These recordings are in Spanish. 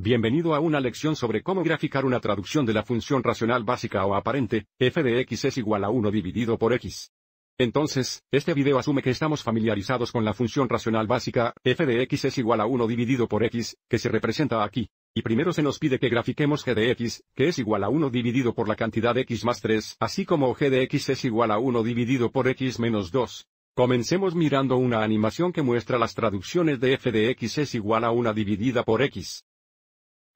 Bienvenido a una lección sobre cómo graficar una traducción de la función racional básica o aparente, f de x es igual a 1 dividido por x. Entonces, este video asume que estamos familiarizados con la función racional básica, f de x es igual a 1 dividido por x, que se representa aquí. Y primero se nos pide que grafiquemos g de x, que es igual a 1 dividido por la cantidad x más 3, así como g de x es igual a 1 dividido por x menos 2. Comencemos mirando una animación que muestra las traducciones de f de x es igual a 1 dividida por x.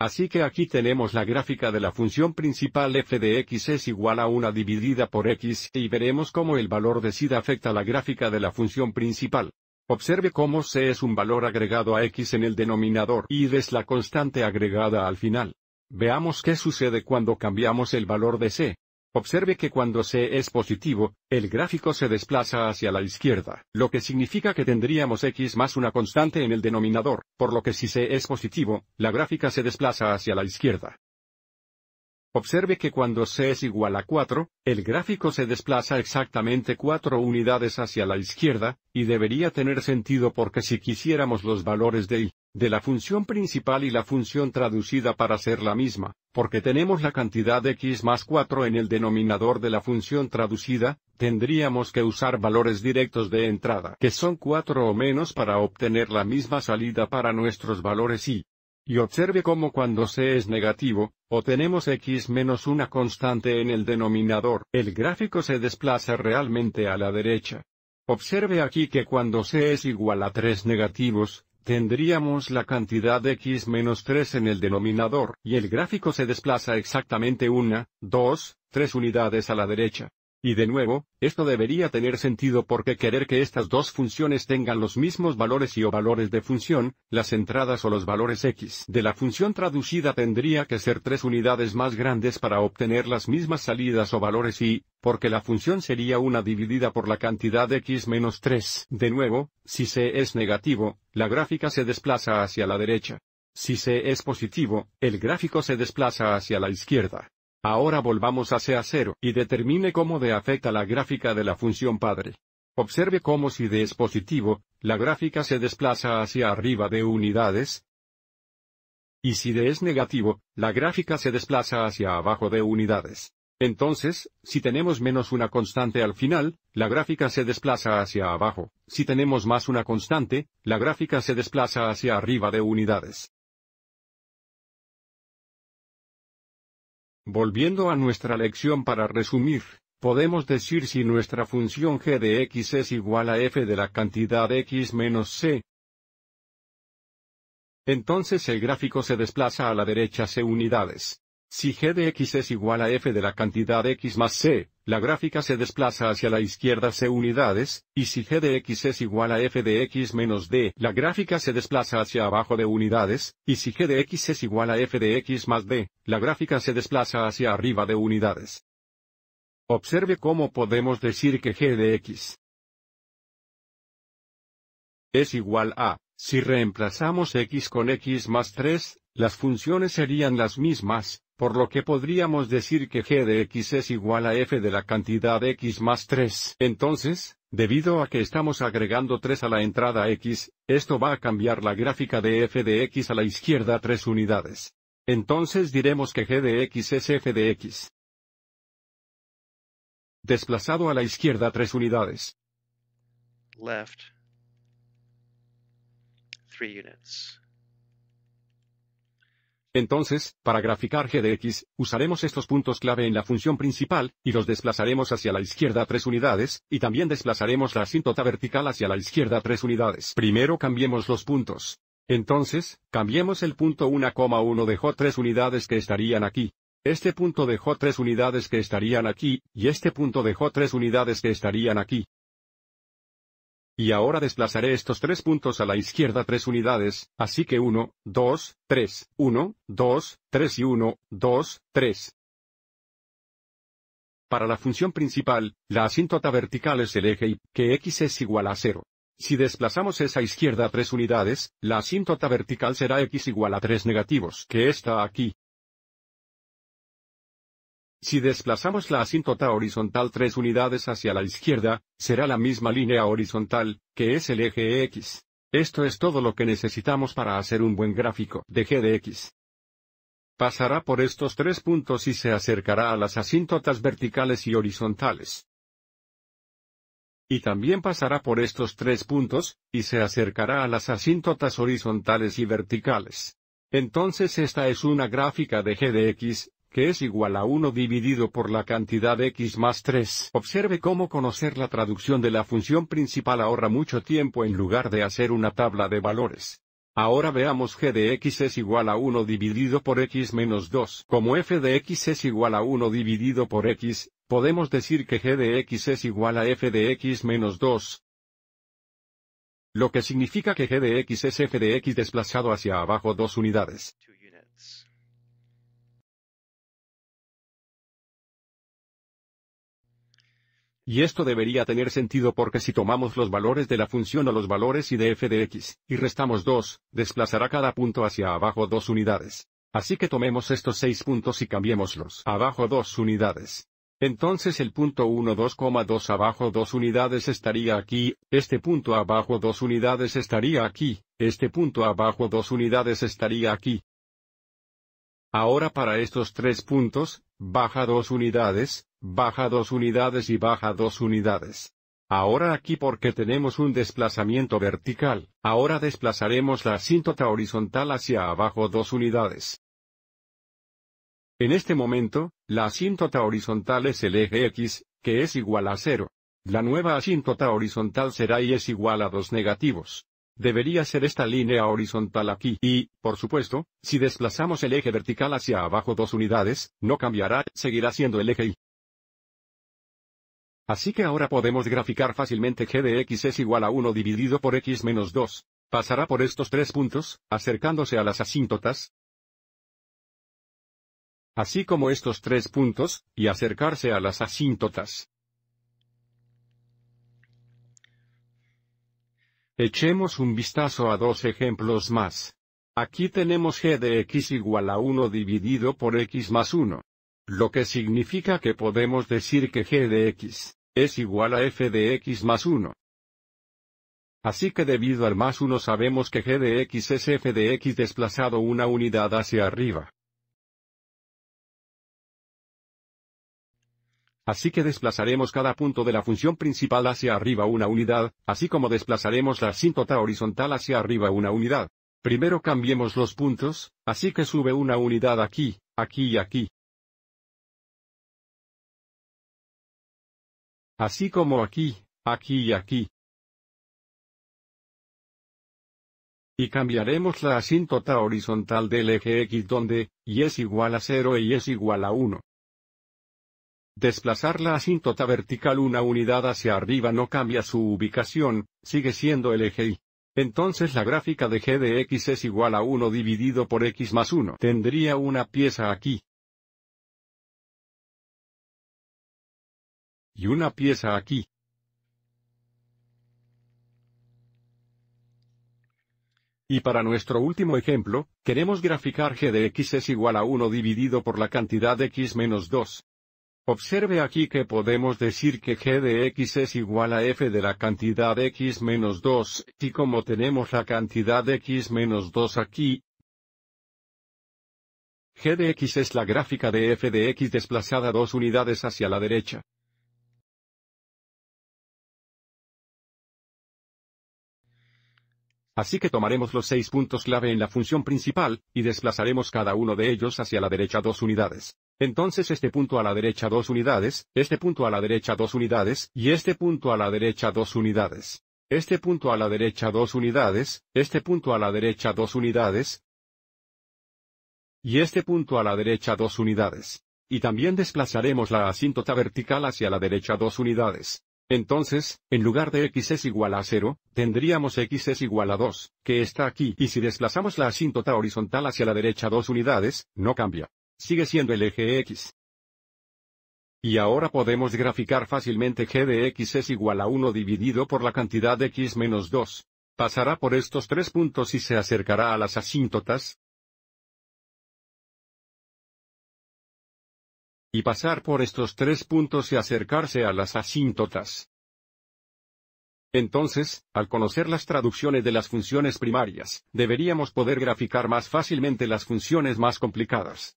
Así que aquí tenemos la gráfica de la función principal f de x es igual a 1 dividida por x y veremos cómo el valor de c afecta la gráfica de la función principal. Observe cómo c es un valor agregado a x en el denominador y es la constante agregada al final. Veamos qué sucede cuando cambiamos el valor de c. Observe que cuando C es positivo, el gráfico se desplaza hacia la izquierda, lo que significa que tendríamos X más una constante en el denominador, por lo que si C es positivo, la gráfica se desplaza hacia la izquierda. Observe que cuando C es igual a 4, el gráfico se desplaza exactamente 4 unidades hacia la izquierda, y debería tener sentido porque si quisiéramos los valores de y, de la función principal y la función traducida para ser la misma, porque tenemos la cantidad x más 4 en el denominador de la función traducida, tendríamos que usar valores directos de entrada que son 4 o menos para obtener la misma salida para nuestros valores y. Y observe cómo cuando c es negativo, o tenemos x menos una constante en el denominador, el gráfico se desplaza realmente a la derecha. Observe aquí que cuando c es igual a 3 negativos, tendríamos la cantidad x menos 3 en el denominador, y el gráfico se desplaza exactamente una, 2, 3 unidades a la derecha. Y de nuevo, esto debería tener sentido porque querer que estas dos funciones tengan los mismos valores y o valores de función, las entradas o los valores x de la función traducida tendría que ser tres unidades más grandes para obtener las mismas salidas o valores y, porque la función sería una dividida por la cantidad x menos 3. De nuevo, si c es negativo, la gráfica se desplaza hacia la derecha. Si c es positivo, el gráfico se desplaza hacia la izquierda. Ahora volvamos hacia cero y determine cómo de afecta la gráfica de la función padre. Observe cómo si de es positivo, la gráfica se desplaza hacia arriba de unidades, y si de es negativo, la gráfica se desplaza hacia abajo de unidades. Entonces, si tenemos menos una constante al final, la gráfica se desplaza hacia abajo. Si tenemos más una constante, la gráfica se desplaza hacia arriba de unidades. Volviendo a nuestra lección para resumir, podemos decir si nuestra función g de x es igual a f de la cantidad x menos c. Entonces el gráfico se desplaza a la derecha c unidades. Si g de x es igual a f de la cantidad x más c, la gráfica se desplaza hacia la izquierda c unidades, y si g de x es igual a f de x menos d, la gráfica se desplaza hacia abajo de unidades, y si g de x es igual a f de x más d, la gráfica se desplaza hacia arriba de unidades. Observe cómo podemos decir que g de x es igual a, si reemplazamos x con x más 3, las funciones serían las mismas, por lo que podríamos decir que g de x es igual a f de la cantidad x más 3. Entonces, debido a que estamos agregando 3 a la entrada x, esto va a cambiar la gráfica de f de x a la izquierda 3 unidades. Entonces diremos que g de x es f de x. Desplazado a la izquierda 3 unidades. Left. 3 units. Entonces, para graficar g de x, usaremos estos puntos clave en la función principal, y los desplazaremos hacia la izquierda tres unidades, y también desplazaremos la asíntota vertical hacia la izquierda tres unidades. Primero cambiemos los puntos. Entonces, cambiemos el punto 1,1 dejó tres 3 unidades que estarían aquí. Este punto dejó tres unidades que estarían aquí, y este punto dejó tres unidades que estarían aquí. Y ahora desplazaré estos tres puntos a la izquierda tres unidades, así que 1, 2, 3, 1, 2, 3 y 1, 2, 3. Para la función principal, la asíntota vertical es el eje y, que x es igual a 0. Si desplazamos esa izquierda tres unidades, la asíntota vertical será x igual a 3 negativos que está aquí. Si desplazamos la asíntota horizontal tres unidades hacia la izquierda, será la misma línea horizontal, que es el eje X. Esto es todo lo que necesitamos para hacer un buen gráfico de g de x. Pasará por estos tres puntos y se acercará a las asíntotas verticales y horizontales. Y también pasará por estos tres puntos, y se acercará a las asíntotas horizontales y verticales. Entonces esta es una gráfica de g de x, que es igual a 1 dividido por la cantidad x más 3. Observe cómo conocer la traducción de la función principal ahorra mucho tiempo en lugar de hacer una tabla de valores. Ahora veamos g de x es igual a 1 dividido por x menos 2. Como f de x es igual a 1 dividido por x, podemos decir que g de x es igual a f de x menos 2, lo que significa que g de x es f de x desplazado hacia abajo dos unidades. Y esto debería tener sentido porque si tomamos los valores de la función o los valores y de f de x, y restamos 2, desplazará cada punto hacia abajo 2 unidades. Así que tomemos estos 6 puntos y cambiémoslos abajo 2 unidades. Entonces el punto 1 2,2 abajo 2 unidades estaría aquí, este punto abajo 2 unidades estaría aquí, este punto abajo 2 unidades estaría aquí. Ahora para estos tres puntos, baja dos unidades, baja dos unidades y baja dos unidades. Ahora aquí porque tenemos un desplazamiento vertical, ahora desplazaremos la asíntota horizontal hacia abajo dos unidades. En este momento, la asíntota horizontal es el eje X, que es igual a cero. La nueva asíntota horizontal será y es igual a dos negativos debería ser esta línea horizontal aquí y, por supuesto, si desplazamos el eje vertical hacia abajo dos unidades, no cambiará, seguirá siendo el eje Y. Así que ahora podemos graficar fácilmente g de x es igual a 1 dividido por x menos 2. Pasará por estos tres puntos, acercándose a las asíntotas, así como estos tres puntos, y acercarse a las asíntotas. Echemos un vistazo a dos ejemplos más. Aquí tenemos g de x igual a 1 dividido por x más 1. Lo que significa que podemos decir que g de x es igual a f de x más 1. Así que debido al más 1 sabemos que g de x es f de x desplazado una unidad hacia arriba. Así que desplazaremos cada punto de la función principal hacia arriba una unidad, así como desplazaremos la asíntota horizontal hacia arriba una unidad. Primero cambiemos los puntos, así que sube una unidad aquí, aquí y aquí. Así como aquí, aquí y aquí. Y cambiaremos la asíntota horizontal del eje X donde, y es igual a 0 y es igual a 1. Desplazar la asíntota vertical una unidad hacia arriba no cambia su ubicación, sigue siendo el eje Y. Entonces la gráfica de g de x es igual a 1 dividido por x más 1. Tendría una pieza aquí. Y una pieza aquí. Y para nuestro último ejemplo, queremos graficar g de x es igual a 1 dividido por la cantidad x menos 2. Observe aquí que podemos decir que g de x es igual a f de la cantidad x menos 2, y como tenemos la cantidad x menos 2 aquí, g de x es la gráfica de f de x desplazada dos unidades hacia la derecha. Así que tomaremos los seis puntos clave en la función principal, y desplazaremos cada uno de ellos hacia la derecha dos unidades. Entonces este punto a la derecha dos unidades, este punto a la derecha dos unidades, y este punto a la derecha dos unidades. Este punto a la derecha dos unidades, este punto a la derecha dos unidades, y este punto a la derecha dos unidades. Y también desplazaremos la asíntota vertical hacia la derecha dos unidades. Entonces, en lugar de x es igual a 0, tendríamos x es igual a 2, que está aquí, y si desplazamos la asíntota horizontal hacia la derecha dos unidades, no cambia sigue siendo el eje X. Y ahora podemos graficar fácilmente g de x es igual a 1 dividido por la cantidad x menos 2. Pasará por estos tres puntos y se acercará a las asíntotas. Y pasar por estos tres puntos y acercarse a las asíntotas. Entonces, al conocer las traducciones de las funciones primarias, deberíamos poder graficar más fácilmente las funciones más complicadas.